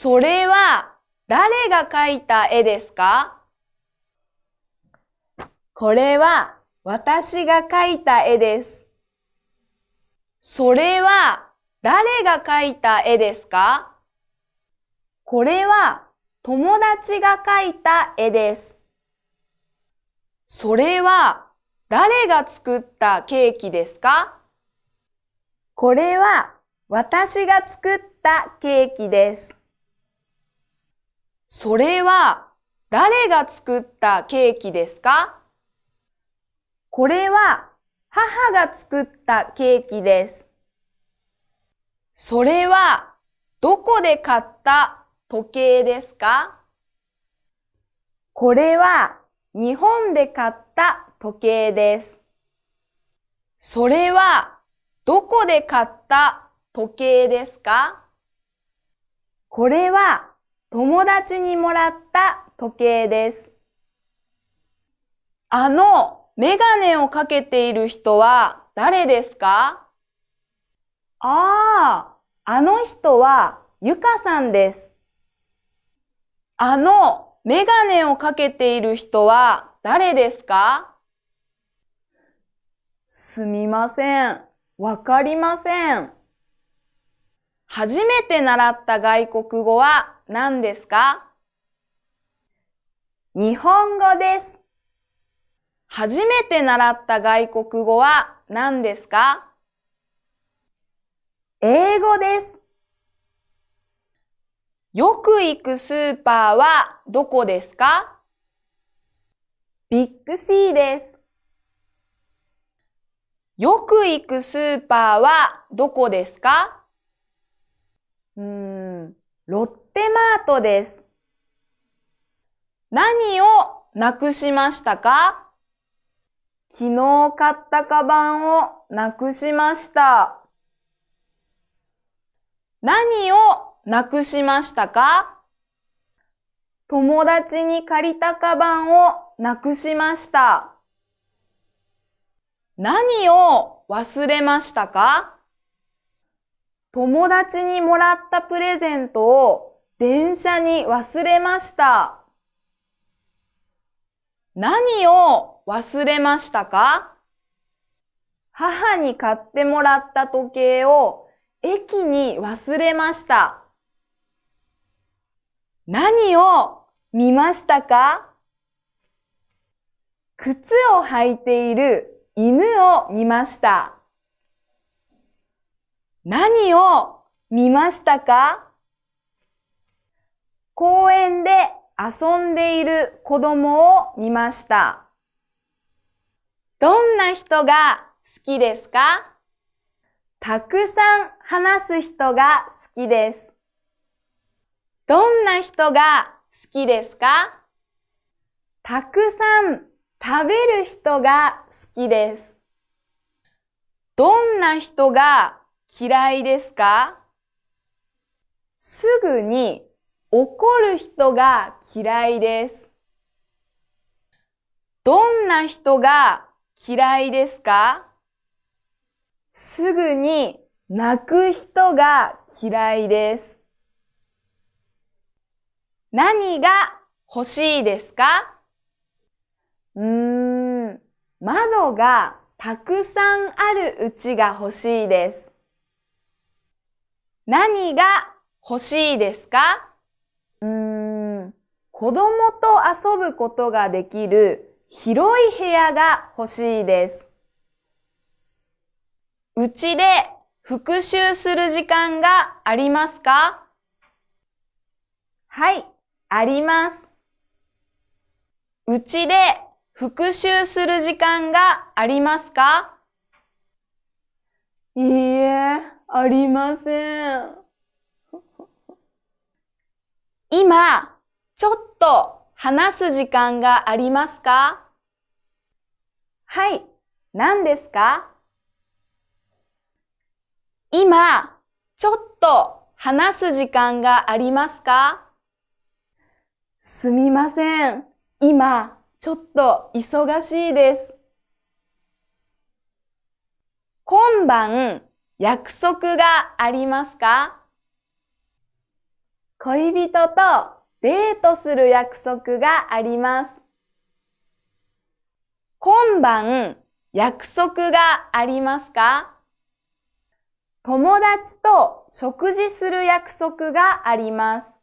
それは誰が描いた絵ですかこれは私が描いた絵です。それは誰が描いた絵ですかこれは友達が描いた絵です。それは誰が作ったケーキですかこれは私が作ったケーキです。それは誰が作ったケーキですかこれは母が作ったケーキです。それはどこで買った時計ですかこれは日本で買った時計です。それはどこで買った時計ですかこれは友達にもらった時計です。あの、メガネをかけている人は誰ですかああ、あの人はゆかさんです。あの、メガネをかけている人は誰ですかすみません。わかりません。初めて習った外国語は何ですか日本語です。初めて習った外国語は何ですか英語です。よく行くスーパーはどこですかビッグシーです。よく行くスーパーはどこですかうん、ロッテマートです。何をなくしましたか昨日買ったカバンをなくしました。何をなくしましたか友達に借りたカバンをなくしました。何を忘れましたか友達にもらったプレゼントを電車に忘れました。何を忘れましたか母に買ってもらった時計を駅に忘れました。何を見ましたか靴を履いている犬を見ました。何を見ましたか公園で遊んでいる子供を見ました。どんな人が好きですかたくさん話す人が好きです。どんな人が好きですかたくさん食べる人が好きです。どんな人が嫌いですかすぐに怒る人が嫌いです。どんな人が嫌いですかすぐに泣く人が嫌いです。何が欲しいですかうーん、窓がたくさんあるうちが欲しいです。何が欲しいですかうーん、子供と遊ぶことができる広い部屋が欲しいです。うちで復習する時間がありますかはい、あります。うちで復習する時間がありますかいいえ、ありません。今、ちょっと話す時間がありますかはい、何ですか今、ちょっと話す時間がありますかすみません。今、ちょっと忙しいです。今晩、約束がありますか恋人とデートする約束があります。今晩、約束がありますか友達と食事する約束があります。